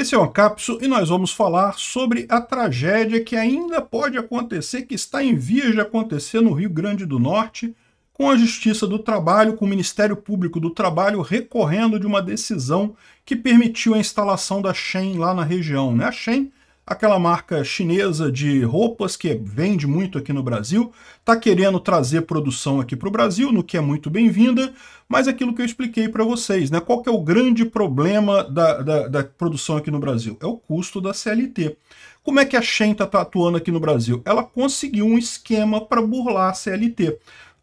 Esse é o Capso e nós vamos falar sobre a tragédia que ainda pode acontecer, que está em vias de acontecer no Rio Grande do Norte, com a Justiça do Trabalho, com o Ministério Público do Trabalho recorrendo de uma decisão que permitiu a instalação da Shen lá na região. Né? A Shen aquela marca chinesa de roupas que vende muito aqui no Brasil, está querendo trazer produção aqui para o Brasil, no que é muito bem-vinda, mas aquilo que eu expliquei para vocês, né? qual é o grande problema da, da, da, produção aqui no Brasil? É o custo da CLT. Como é que a Shen está atuando aqui no Brasil? Ela conseguiu um esquema para burlar a CLT.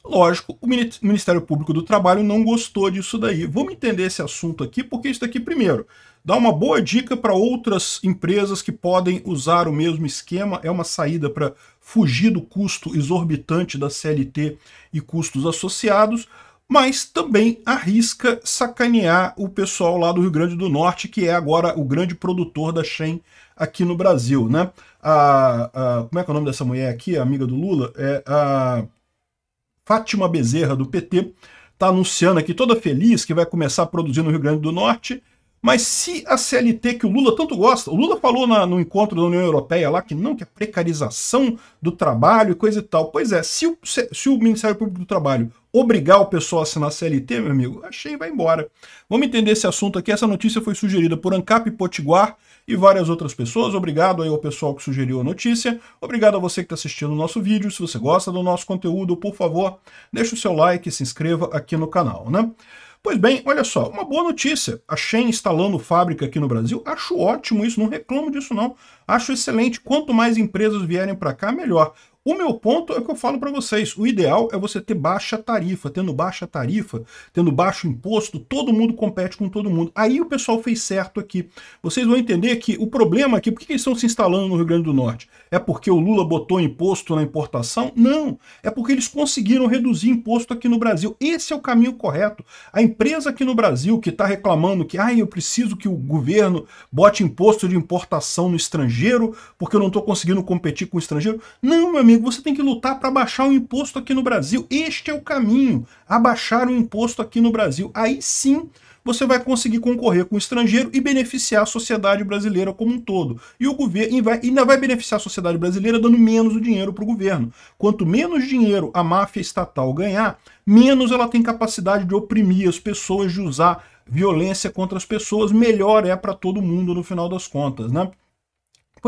Lógico, o Ministério Público do Trabalho não gostou disso daí. Vamos entender esse assunto aqui, porque isso daqui, primeiro, dá uma boa dica para outras empresas que podem usar o mesmo esquema, é uma saída para fugir do custo exorbitante da CLT e custos associados, mas também arrisca sacanear o pessoal lá do Rio Grande do Norte, que é agora o grande produtor da Shen aqui no Brasil, né? A, a, como é que é o nome dessa mulher aqui, amiga do Lula? É a Fátima Bezerra, do PT, está anunciando aqui toda feliz que vai começar a produzir no Rio Grande do Norte, mas se a CLT que o Lula tanto gosta, o Lula falou na, no encontro da União Europeia lá que não, que é precarização do trabalho e coisa e tal. Pois é, se o, se, se o Ministério Público do Trabalho obrigar o pessoal a assinar a CLT, meu amigo, achei vai embora. Vamos entender esse assunto aqui. Essa notícia foi sugerida por Ancap Potiguar e várias outras pessoas. Obrigado aí ao pessoal que sugeriu a notícia. Obrigado a você que está assistindo o nosso vídeo. Se você gosta do nosso conteúdo, por favor, deixa o seu like e se inscreva aqui no canal, né? Pois bem, olha só, uma boa notícia. A Shen instalando fábrica aqui no Brasil, acho ótimo isso, não reclamo disso não. Acho excelente. Quanto mais empresas vierem para cá, melhor. O meu ponto é o que eu falo para vocês. O ideal é você ter baixa tarifa. Tendo baixa tarifa, tendo baixo imposto, todo mundo compete com todo mundo. Aí o pessoal fez certo aqui. Vocês vão entender que o problema aqui, por que eles estão se instalando no Rio Grande do Norte? É porque o Lula botou imposto na importação? Não. É porque eles conseguiram reduzir imposto aqui no Brasil. Esse é o caminho correto. A empresa aqui no Brasil que está reclamando que ah, eu preciso que o governo bote imposto de importação no estrangeiro porque eu não estou conseguindo competir com o estrangeiro. Não, meu amigo você tem que lutar para baixar o imposto aqui no Brasil. Este é o caminho, abaixar o imposto aqui no Brasil. Aí sim você vai conseguir concorrer com o estrangeiro e beneficiar a sociedade brasileira como um todo. E o governo vai, ainda vai beneficiar a sociedade brasileira dando menos dinheiro para o governo. Quanto menos dinheiro a máfia estatal ganhar, menos ela tem capacidade de oprimir as pessoas, de usar violência contra as pessoas, melhor é para todo mundo no final das contas, né?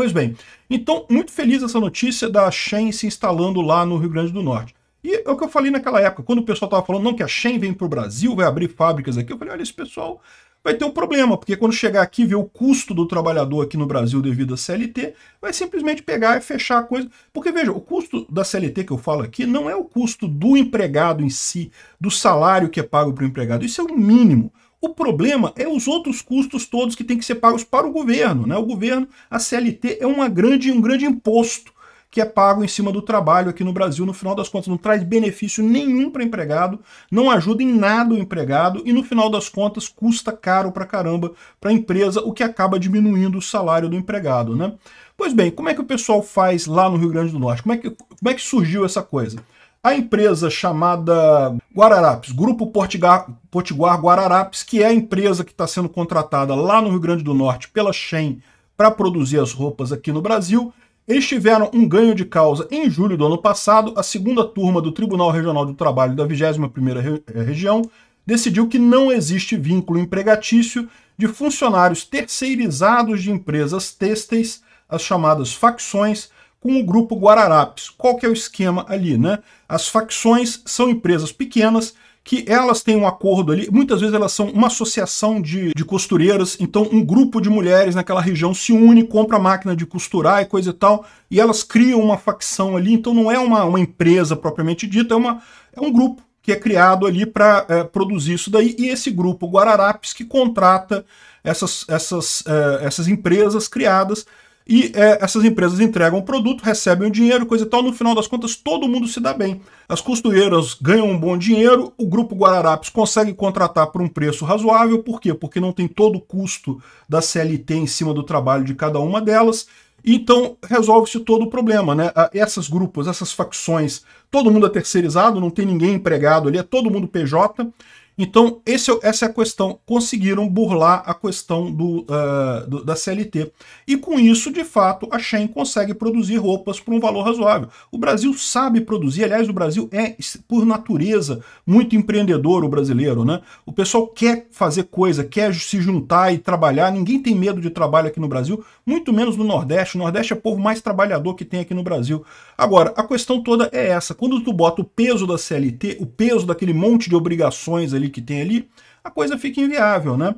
Pois bem, então muito feliz essa notícia da Shen se instalando lá no Rio Grande do Norte. E é o que eu falei naquela época, quando o pessoal estava falando, não, que a Shen vem para o Brasil, vai abrir fábricas aqui, eu falei, olha, esse pessoal vai ter um problema, porque quando chegar aqui e ver o custo do trabalhador aqui no Brasil devido à CLT, vai simplesmente pegar e fechar a coisa. Porque veja, o custo da CLT que eu falo aqui não é o custo do empregado em si, do salário que é pago para o empregado, isso é o mínimo. O problema é os outros custos todos que têm que ser pagos para o governo. Né? O governo, a CLT, é uma grande, um grande imposto que é pago em cima do trabalho aqui no Brasil. No final das contas, não traz benefício nenhum para o empregado, não ajuda em nada o empregado e, no final das contas, custa caro para caramba para a empresa, o que acaba diminuindo o salário do empregado. Né? Pois bem, como é que o pessoal faz lá no Rio Grande do Norte? Como é que, como é que surgiu essa coisa? A empresa chamada Guararapes, Grupo Portigar, Potiguar Guararapes, que é a empresa que está sendo contratada lá no Rio Grande do Norte pela Chem para produzir as roupas aqui no Brasil, eles tiveram um ganho de causa em julho do ano passado. A segunda turma do Tribunal Regional do Trabalho da 21ª eh, Região decidiu que não existe vínculo empregatício de funcionários terceirizados de empresas têxteis, as chamadas facções, com o grupo Guararapes. Qual que é o esquema ali, né? As facções são empresas pequenas que elas têm um acordo ali, muitas vezes elas são uma associação de, de costureiras, então um grupo de mulheres naquela região se une, compra máquina de costurar e coisa e tal, e elas criam uma facção ali, então não é uma, uma empresa propriamente dita, é, uma, é um grupo que é criado ali para é, produzir isso daí, e esse grupo Guararapes que contrata essas, essas, é, essas empresas criadas e é, essas empresas entregam o produto, recebem o dinheiro, coisa e tal. No final das contas, todo mundo se dá bem. As costureiras ganham um bom dinheiro, o grupo Guararapes consegue contratar por um preço razoável, por quê? Porque não tem todo o custo da CLT em cima do trabalho de cada uma delas. Então resolve-se todo o problema, né? Ah, essas grupos, essas facções, todo mundo é terceirizado, não tem ninguém empregado ali, é todo mundo PJ. Então, esse, é essa é a questão. Conseguiram burlar a questão do, uh, do, da CLT. E com isso, de fato, a Shein consegue produzir roupas por um valor razoável. O Brasil sabe produzir, aliás, o Brasil é, por natureza, muito empreendedor, o brasileiro, né? O pessoal quer fazer coisa, quer se juntar e trabalhar. Ninguém tem medo de trabalho aqui no Brasil, muito menos no Nordeste. O Nordeste é o povo mais trabalhador que tem aqui no Brasil. Agora, a questão toda é essa. Quando tu bota o peso da CLT, o peso daquele monte de obrigações ali, ali que tem ali, a coisa fica inviável, né?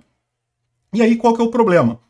E aí qual que é o problema?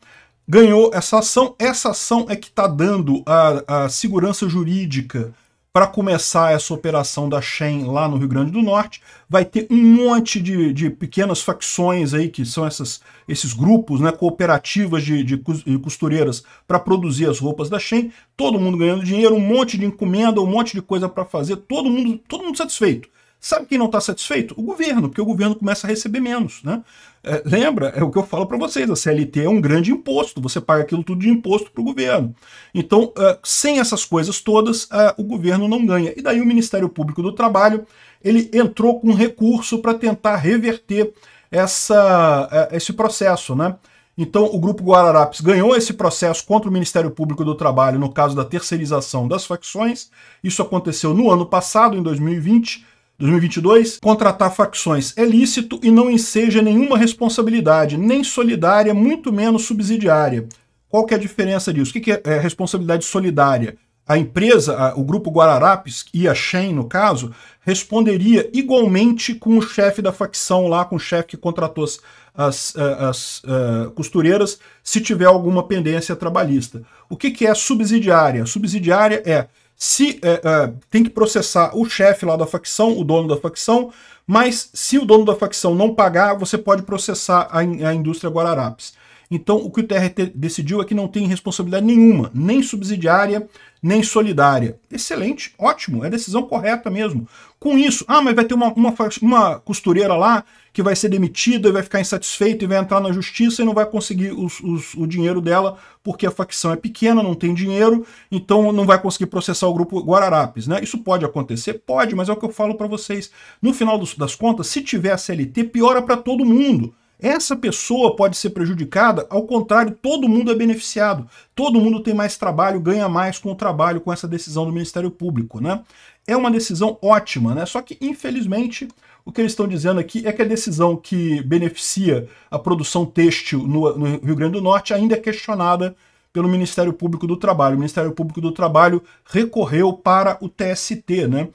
Ganhou essa ação, essa ação é que está dando a, a segurança jurídica para começar essa operação da Shen lá no Rio Grande do Norte. Vai ter um monte de, de pequenas facções aí, que são essas, esses grupos, né, cooperativas de, de costureiras para produzir as roupas da Shen. Todo mundo ganhando dinheiro, um monte de encomenda, um monte de coisa para fazer, todo mundo, todo mundo satisfeito. Sabe quem não está satisfeito? O governo, porque o governo começa a receber menos. Né? É, lembra, é o que eu falo para vocês, a CLT é um grande imposto, você paga aquilo tudo de imposto para o governo. Então, uh, sem essas coisas todas, uh, o governo não ganha. E daí o Ministério Público do Trabalho, ele entrou com recurso para tentar reverter essa, uh, esse processo. Né? Então, o Grupo Guararapes ganhou esse processo contra o Ministério Público do Trabalho no caso da terceirização das facções. Isso aconteceu no ano passado, em 2020, 2022, contratar facções é lícito e não enseja nenhuma responsabilidade, nem solidária, muito menos subsidiária. Qual que é a diferença disso? O que, é, é responsabilidade solidária? A empresa, o grupo Guararapes e a Shen, no caso, responderia igualmente com o chefe da facção lá, com o chefe que contratou as, as, eh, as uh, costureiras, se tiver alguma pendência trabalhista. O que, que é subsidiária? Subsidiária é se é, é, tem que processar o chefe lá da facção, o dono da facção, mas se o dono da facção não pagar, você pode processar a, a indústria Guararapes. Então, o que o TRT decidiu é que não tem responsabilidade nenhuma, nem subsidiária, nem solidária. Excelente, ótimo, é decisão correta mesmo. Com isso, ah, mas vai ter uma, uma, uma costureira lá que vai ser demitida e vai ficar insatisfeita e vai entrar na justiça e não vai conseguir os, os, o dinheiro dela porque a facção é pequena, não tem dinheiro, então não vai conseguir processar o grupo Guararapes. Né? Isso pode acontecer? Pode, mas é o que eu falo para vocês. No final das contas, se tiver a CLT, piora para todo mundo. Essa pessoa pode ser prejudicada, ao contrário, todo mundo é beneficiado. Todo mundo tem mais trabalho, ganha mais com o trabalho, com essa decisão do Ministério Público, né? É uma decisão ótima, né? Só que, infelizmente, o que eles estão dizendo aqui é que a decisão que beneficia a produção têxtil no, no Rio Grande do Norte ainda é questionada pelo Ministério Público do Trabalho. O Ministério Público do Trabalho recorreu para o TST, né?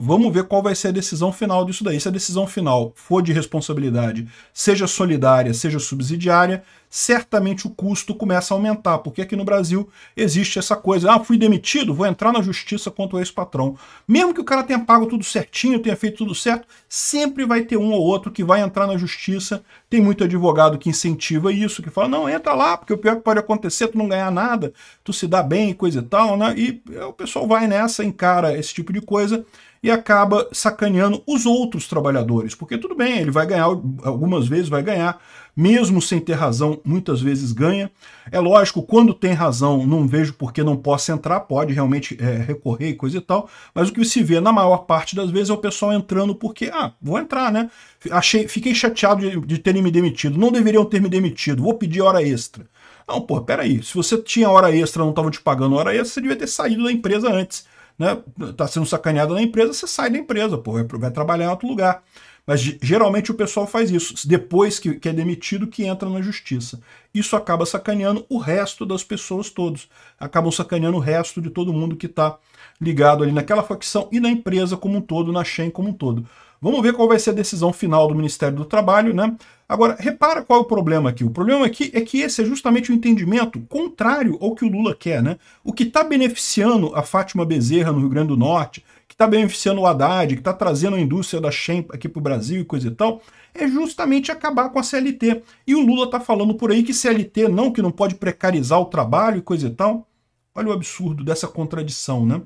Vamos ver qual vai ser a decisão final disso daí. Se a decisão final for de responsabilidade, seja solidária, seja subsidiária, certamente o custo começa a aumentar, porque aqui no Brasil existe essa coisa, ah, fui demitido, vou entrar na justiça contra o ex-patrão. Mesmo que o cara tenha pago tudo certinho, tenha feito tudo certo, sempre vai ter um ou outro que vai entrar na justiça. Tem muito advogado que incentiva isso, que fala, não, entra lá, porque o pior que pode acontecer é tu não ganhar nada, tu se dá bem e coisa e tal, né? E é, o pessoal vai nessa, encara esse tipo de coisa, e acaba sacaneando os outros trabalhadores, porque tudo bem, ele vai ganhar, algumas vezes vai ganhar mesmo sem ter razão, muitas vezes ganha. É lógico, quando tem razão, não vejo por que não possa entrar, pode realmente é, recorrer e coisa e tal, mas o que se vê na maior parte das vezes é o pessoal entrando porque, ah, vou entrar, né? Achei, fiquei chateado de, de terem me demitido, não deveriam ter me demitido, vou pedir hora extra. Não, pô, peraí, se você tinha hora extra, não estava te pagando hora extra, você devia ter saído da empresa antes, né? Tá sendo sacaneado na empresa, você sai da empresa, pô, vai trabalhar em outro lugar. Mas geralmente o pessoal faz isso, depois que, que é demitido que entra na justiça. Isso acaba sacaneando o resto das pessoas todos. Acabam sacaneando o resto de todo mundo que está ligado ali naquela facção e na empresa como um todo, na Shen como um todo. Vamos ver qual vai ser a decisão final do Ministério do Trabalho, né? Agora, repara qual é o problema aqui. O problema aqui é que esse é justamente o entendimento contrário ao que o Lula quer, né? O que está beneficiando a Fátima Bezerra no Rio Grande do Norte, está beneficiando o Haddad, que está trazendo a indústria da Shem aqui para o Brasil e coisa e tal, é justamente acabar com a CLT. E o Lula está falando por aí que CLT não, que não pode precarizar o trabalho e coisa e tal. Olha o absurdo dessa contradição, né?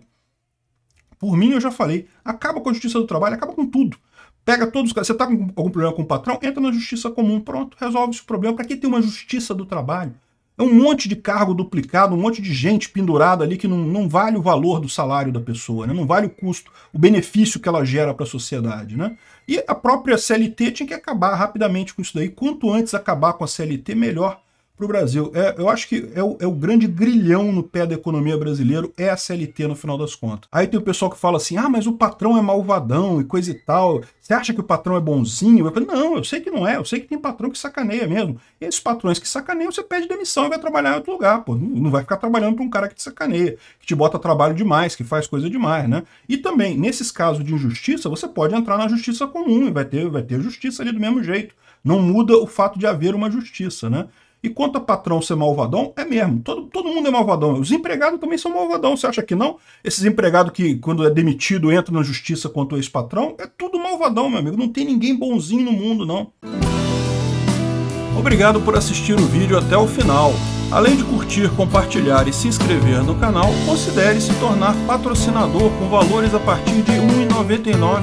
Por mim, eu já falei, acaba com a justiça do trabalho, acaba com tudo. Pega todos os caras. Você está com algum problema com o patrão? Entra na justiça comum, pronto, resolve esse problema. Para que ter uma justiça do trabalho? É um monte de cargo duplicado, um monte de gente pendurada ali que não, não vale o valor do salário da pessoa, né? não vale o custo, o benefício que ela gera para a sociedade. Né? E a própria CLT tinha que acabar rapidamente com isso daí. Quanto antes acabar com a CLT, melhor para o Brasil. É, eu acho que é o, é o, grande grilhão no pé da economia brasileira, é a CLT no final das contas. Aí tem o pessoal que fala assim, ah, mas o patrão é malvadão e coisa e tal, você acha que o patrão é bonzinho? Eu não, eu sei que não é, eu sei que tem patrão que sacaneia mesmo. E esses patrões que sacaneiam, você pede demissão e vai trabalhar em outro lugar, pô. Não vai ficar trabalhando para um cara que te sacaneia, que te bota trabalho demais, que faz coisa demais, né? E também, nesses casos de injustiça, você pode entrar na justiça comum e vai ter, vai ter justiça ali do mesmo jeito. Não muda o fato de haver uma justiça, né? E quanto a patrão ser malvadão, é mesmo. Todo, todo mundo é malvadão. Os empregados também são malvadão. Você acha que não? Esses empregados que, quando é demitido, entra na justiça contra o ex-patrão, é tudo malvadão, meu amigo. Não tem ninguém bonzinho no mundo, não. Obrigado por assistir o vídeo até o final. Além de curtir, compartilhar e se inscrever no canal, considere se tornar patrocinador com valores a partir de R$ 1,99